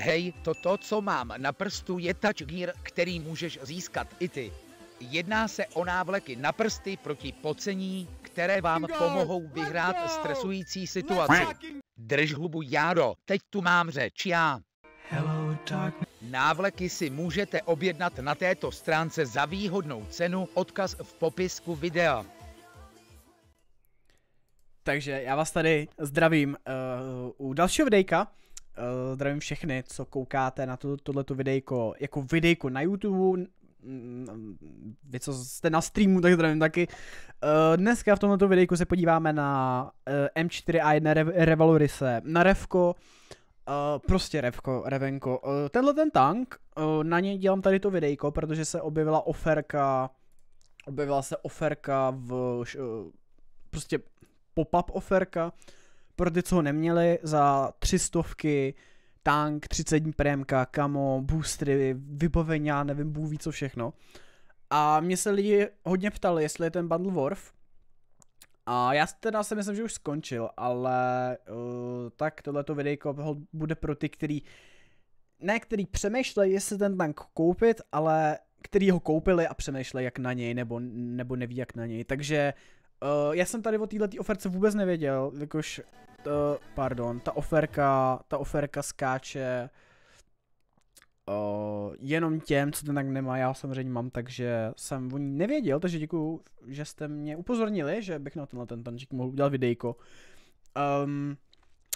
hej, toto, co mám na prstu, je gear, který můžeš získat i ty. Jedná se o návleky na prsty proti pocení, které vám pomohou vyhrát stresující situaci. Drž hubu, jaro. teď tu mám řeč já. Hello, Návleky si můžete objednat na této stránce za výhodnou cenu, odkaz v popisku videa. Takže já vás tady zdravím uh, u dalšího videjka uh, zdravím všechny, co koukáte na tohleto videjko, jako videjko na YouTube, vy, co jste na streamu, tak zdravím taky. Eh, dneska v tomto videjku se podíváme na M4A1 Rev- Revalorise, na Revko, eh, prostě Revko, Revenko. Tenhle ten tank, na něj dělám tady to videjko, protože se objevila oferka, objevila se oferka v, prostě pop-up oferka, pro ty, co ho neměli, za tři stovky, tank, 30 dní prémka, kamo, boostry, vybavení, já nevím, bůh ví co všechno. A mě se lidi hodně ptali, jestli je ten Bundle Worth. A já teda si myslím, že už skončil, ale uh, tak tohleto videjko bude pro ty, který ne který přemýšlejí, jestli ten tank koupit, ale který ho koupili a přemýšlejí, jak na něj, nebo, nebo neví, jak na něj. Takže uh, já jsem tady o této oferce vůbec nevěděl, jakož t, eh, pardon, ta oferka, ta oferka skáče uh, jenom těm, co ten tak nemá, já samozřejmě mám, takže jsem o ní nevěděl, takže děkuju, že jste mě upozornili, že bych na tenhle ten tančík mohl udělat videjko. Um,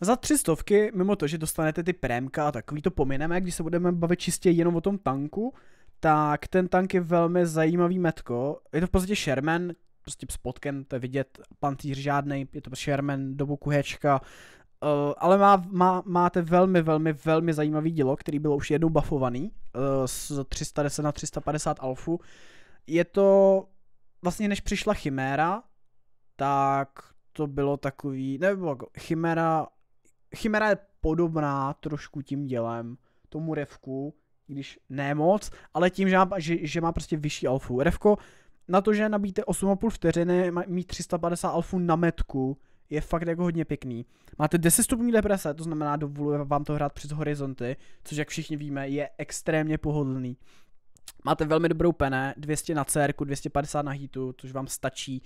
za tři stovky, mimo to, že dostanete ty prémka a takový to pomineme, když se budeme bavit čistě jenom o tom tanku, tak ten tank je velmi zajímavý metko. Je to v podstatě Sherman prostě spotkem, to je vidět, pantýř žádný, je to Sherman do boku hečka, uh, eh, ale má, má, máte velmi, velmi, velmi zajímavý dílo, který bylo už jednou buffovaný uh, z 310 na 350 alfu. Je to vlastně než přišla Chimera, tak to bylo takový, nebo jako Chimera, Chimera je podobná trošku tím dělem tomu Revku, když ne moc, ale tím, že má, že, že má prostě vyšší alfu. Revko na to, že nabíte 8,5 vteřiny, mít 350 alfů na metku, je fakt jako hodně pěkný. Máte 10 stupňů deprese, to znamená dovoluje vám to hrát přes horizonty, což jak všichni víme je extrémně pohodlný. Máte velmi dobrou pené, 200 na CR, 250 na hitu, což vám stačí.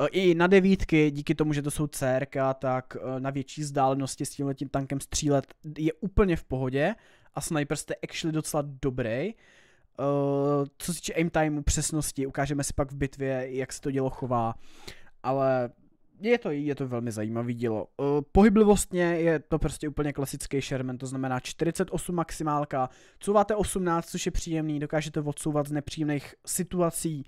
E, I na devítky, díky tomu, že to jsou CR, tak e, na větší vzdálenosti s tímhletím tankem střílet je úplně v pohodě a sniper jste actually docela dobrý. Uh, co se týče aim timeu, přesnosti, ukážeme si pak v bitvě, jak se to dělo chová, ale je to, je to velmi zajímavý dílo. Uh, pohyblivostně je to prostě úplně klasický Sherman, to znamená 48 maximálka, couváte 18, což je příjemný, dokážete odsouvat z nepříjemných situací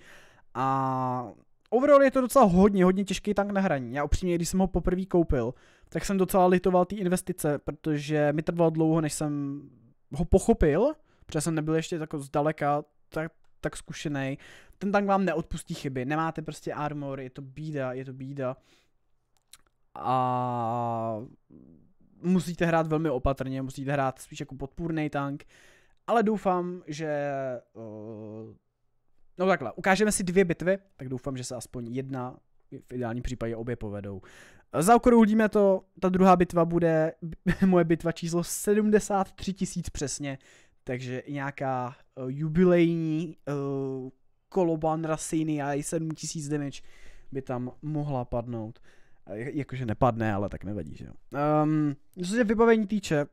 a overall je to docela hodně, hodně těžký tank na hraní. Já upřímně, když jsem ho poprvé koupil, tak jsem docela litoval ty investice, protože mi trvalo dlouho, než jsem ho pochopil, protože jsem nebyl ještě jako zdaleka tak, tak zkušený. Ten tank vám neodpustí chyby, nemáte prostě armor, je to bída, je to bída. A musíte hrát velmi opatrně, musíte hrát spíš jako podpůrný tank, ale doufám, že eh, No takhle, ukážeme si dvě bitvy, tak doufám, že se aspoň jedna, v ideálním případě obě povedou. za Zaokrouhlíme to, ta druhá bitva bude moje bitva číslo 73 tisíc přesně, takže nějaká uh, jubilejní uh, koloban Rasiny a i 7000 damage by tam mohla padnout. Eh, jakože nepadne, ale tak nevadí, že jo. Um, co se vybavení týče,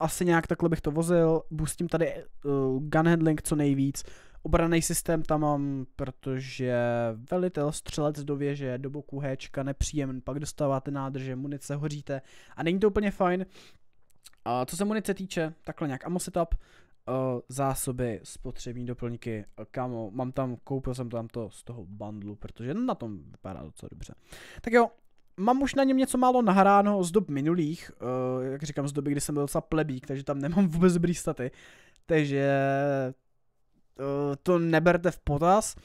asi nějak takhle bych to vozil, boostím tady uh, gun handling co nejvíc, obraný systém tam mám, protože velitel střelec do věže, do boku héčka, nepříjemný, pak dostáváte nádrže, munice, hoříte a není to úplně fajn. A co se munice týče, takhle nějak ammo setup, uh, zásoby, spotřební doplňky, kamo, mám tam, koupil jsem tam to z toho bundlu, protože na tom vypadá docela dobře. Tak jo, mám už na něm něco málo nahráno z dob minulých, uh, jak říkám, z doby, kdy jsem byl docela plebík, takže tam nemám vůbec dobrý staty, takže uh, to neberte v potaz,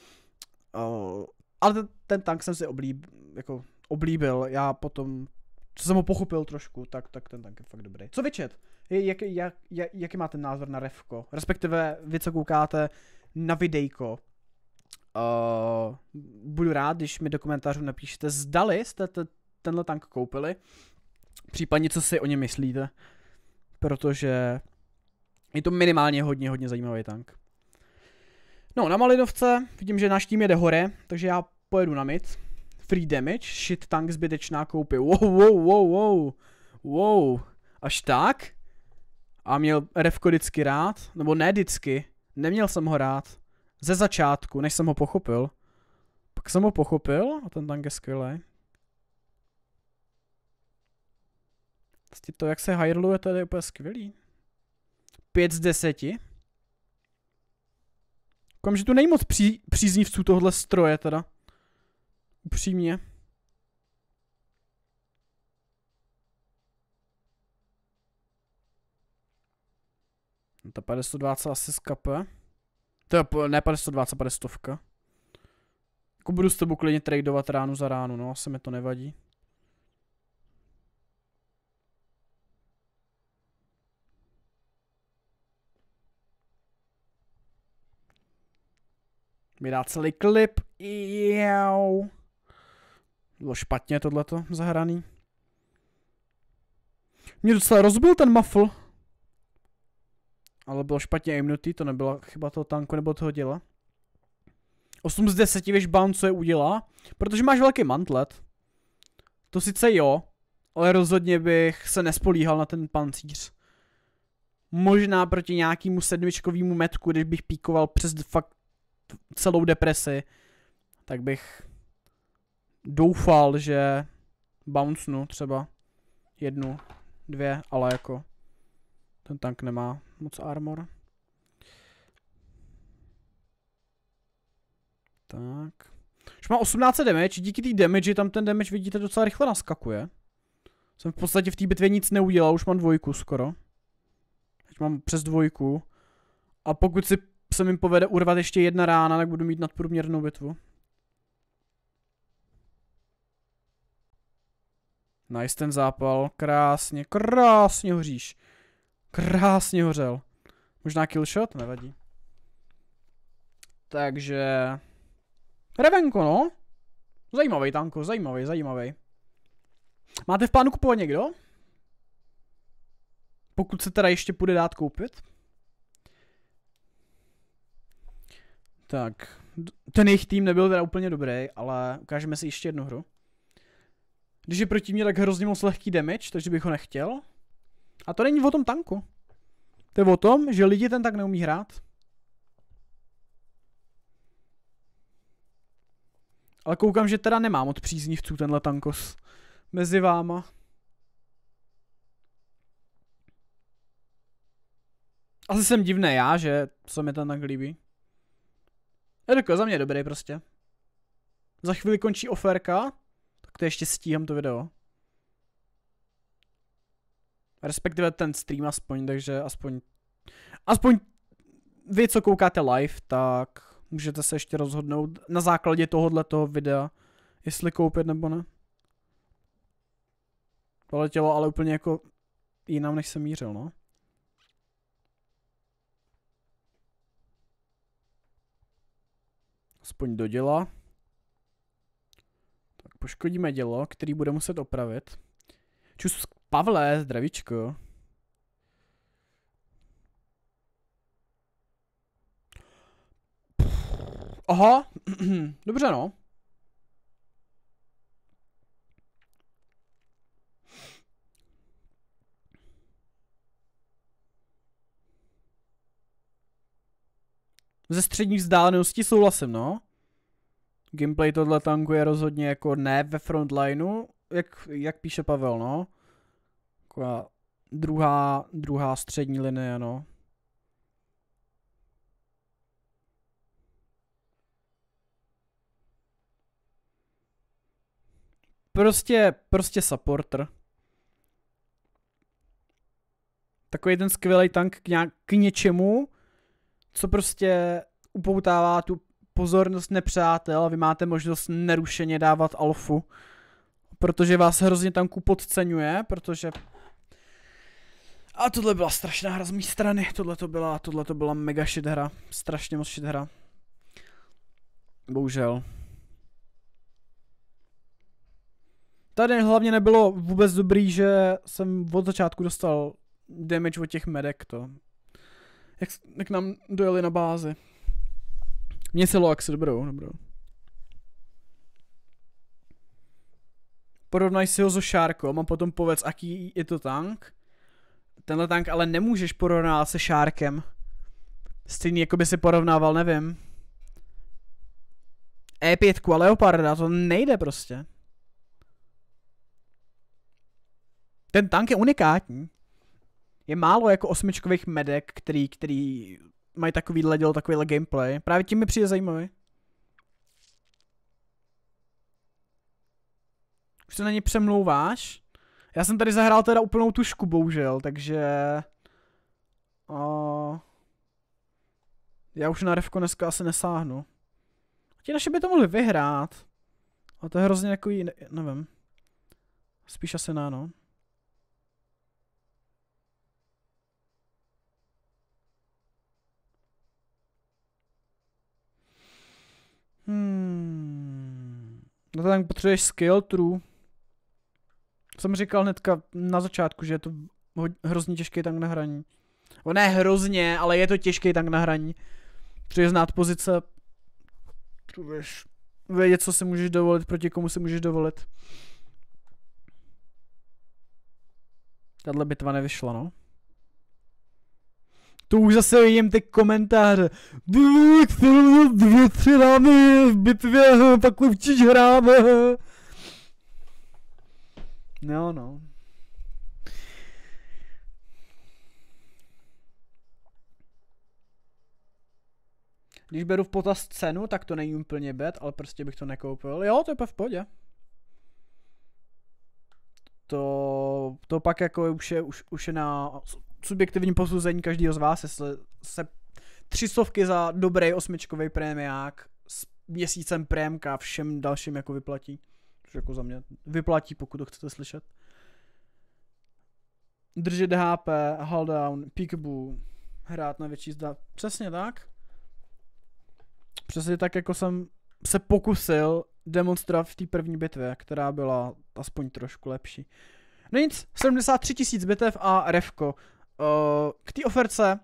uh, ale ten, ten tank jsem si oblíb, jako oblíbil, já potom co jsem ho pochopil trošku, tak, tak ten tank je fakt dobrý. Co vyčet? Jak, jak, jak, jaký máte názor na Revko? Respektive vy, co koukáte na videjko, Uh, budu rád, když mi do komentářů napíšete, zdali jste t- tenhle tank koupili, případně co si o něm myslíte, protože je to minimálně hodně, hodně zajímavý tank. No, na Malinovce vidím, že náš tým jede hore, takže já pojedu na mid free damage, shit tank zbytečná koupě. Wow, wow, wow, wow. Wow. Až tak? A měl Revko vždycky rád? Nebo ne vždycky. Neměl jsem ho rád. Ze začátku, než jsem ho pochopil. Pak jsem ho pochopil a ten tank je skvělý. Vlastně to, jak se hajrluje, to je úplně skvělý. 5 z 10. Koukám, že tu nejmoc pří, příznivců tohle stroje teda upřímně. Ta 520 asi skape. To je, ne 520, 500. Jako budu s tebou klidně tradovat ránu za ránu, no, asi mi to nevadí. mi dá celý klip. Jau. Bylo špatně tohleto zahraný. Mě docela rozbil ten mafl. Ale bylo špatně aimnutý, to nebyla chyba toho tanku nebo toho děla. 8 z 10 víš bounce, co je udělá, protože máš velký mantlet. To sice jo, ale rozhodně bych se nespolíhal na ten pancíř. Možná proti nějakému sedmičkovému metku, když bych píkoval přes fakt celou depresi, tak bych doufal, že bouncnu třeba jednu, dvě, ale jako ten tank nemá moc armor. Tak. Už má 18 damage, díky té damage tam ten damage vidíte docela rychle naskakuje. Jsem v podstatě v té bitvě nic neudělal, už mám dvojku skoro. Teď mám přes dvojku. A pokud si se mi povede urvat ještě jedna rána, tak budu mít nadprůměrnou bitvu. Nice ten zápal, krásně, krásně hoříš. Krásně hořel. Možná killshot, nevadí. Takže... Revenko, no. Zajímavý tanko, zajímavý, zajímavý. Máte v plánu kupovat někdo? Pokud se teda ještě půjde dát koupit. Tak, ten jejich tým nebyl teda úplně dobrý, ale ukážeme si ještě jednu hru. Když je proti mě tak hrozně moc lehký damage, takže bych ho nechtěl. A to není o tom tanku. To je o tom, že lidi ten tak neumí hrát. Ale koukám, že teda nemám od příznivců tenhle tankos mezi váma. Asi jsem divný já, že se mi ten tank líbí. Je to za mě dobrý prostě. Za chvíli končí oferka to ještě stíhám to video. Respektive ten stream aspoň, takže aspoň, aspoň vy, co koukáte live, tak můžete se ještě rozhodnout na základě tohohle toho videa, jestli koupit nebo ne. Poletělo ale úplně jako jinam, než jsem mířil, no. Aspoň doděla. Poškodíme dělo, který bude muset opravit. Čus, Pavle, zdravíčko. Aha, dobře no. Ze střední vzdálenosti souhlasím, no. Gameplay tohle tanku je rozhodně jako ne ve frontlineu, jak, jak píše Pavel, no. Taková druhá, druhá střední linie, no. Prostě, prostě supporter. Takový ten skvělý tank k, nějak, k něčemu, co prostě upoutává tu pozornost nepřátel a vy máte možnost nerušeně dávat alfu. Protože vás hrozně tanku podceňuje, protože... A tohle byla strašná hra z mé strany, tohle to byla, tohle to byla mega shit hra, strašně moc shit hra. Bohužel. Tady hlavně nebylo vůbec dobrý, že jsem od začátku dostal damage od těch medek, to. Jak, jak nám dojeli na bázi. Mně se Loax, dobrou, dobrou. Porovnaj si ho so Šárkom a potom povedz, aký je to tank. Tenhle tank ale nemůžeš porovnávat se Šárkem. Stejný, jako by si porovnával, nevím. E5 a Leoparda, to nejde prostě. Ten tank je unikátní. Je málo jako osmičkových medek, který, který mají takový dělo, takovýhle gameplay. Právě tím mi přijde zajímavý. Už se na ně přemlouváš? Já jsem tady zahrál teda úplnou tušku, bohužel, takže... Uh, já už na revko dneska asi nesáhnu. ti naše by to mohli vyhrát. A to je hrozně takový, ne, nevím. Spíš asi ne, no. Hmm. No to tam potřebuješ skill true. Jsem říkal hnedka na začátku, že je to hrozně těžký tank na hraní. O ne hrozně, ale je to těžký tank na hraní. Protože znát pozice. Potřebuješ vědět, co si můžeš dovolit, proti komu si můžeš dovolit. Tahle bitva nevyšla, no. To už zase vidím ty komentáře. No, dvě, tři rámy v bitvě, pak no, určitě hráme. No, no. Když beru v potaz cenu, tak to není úplně bet, ale prostě bych to nekoupil. Jo, to je v podě. To, to pak jako už je, už, už je na subjektivní posouzení každého z vás, jestli se tři stovky za dobrý osmičkový prémiák s měsícem prémka všem dalším jako vyplatí. Což jako za mě vyplatí, pokud to chcete slyšet. Držet HP, hold down, peekaboo, hrát na větší zda. Přesně tak. Přesně tak, jako jsem se pokusil demonstrovat v té první bitvě, která byla aspoň trošku lepší. No nic, 73 tisíc bitev a revko. Uh, k té oferce,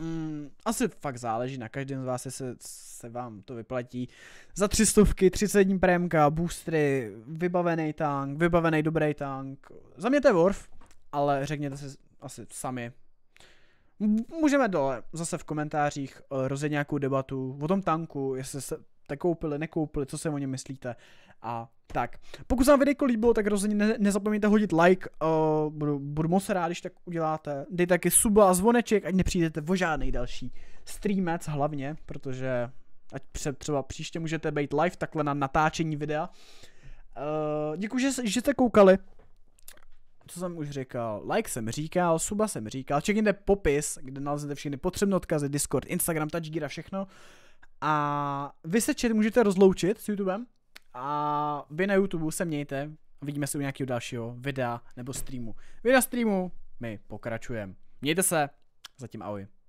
Mm, asi fakt záleží na každém z vás, jestli se, se vám to vyplatí. Za tři stovky, 30 dní prémka, boostry, vybavený tank, vybavený dobrý tank. Za mě to je Worf, ale řekněte si asi sami. Můžeme dole zase v komentářích eh, rozjet nějakou debatu o tom tanku, jestli se jste koupili, nekoupili, co si o ně myslíte a tak. Pokud se vám video líbilo, tak rozhodně ne, nezapomeňte hodit like, uh, budu, budu moc rád, když tak uděláte. Dejte taky suba a zvoneček, ať nepřijdete o žádný další streamec hlavně, protože ať před, třeba příště můžete být live takhle na natáčení videa. Uh, děkuji, že, že jste koukali co jsem už říkal, like jsem říkal, suba jsem říkal, čekněte popis, kde nalezete všechny potřebné odkazy, Discord, Instagram, TouchGear a všechno. A vy se čet můžete rozloučit s YouTubem a vy na YouTube se mějte. Vidíme se u nějakého dalšího videa nebo streamu. Vy na streamu, my pokračujeme. Mějte se, zatím ahoj.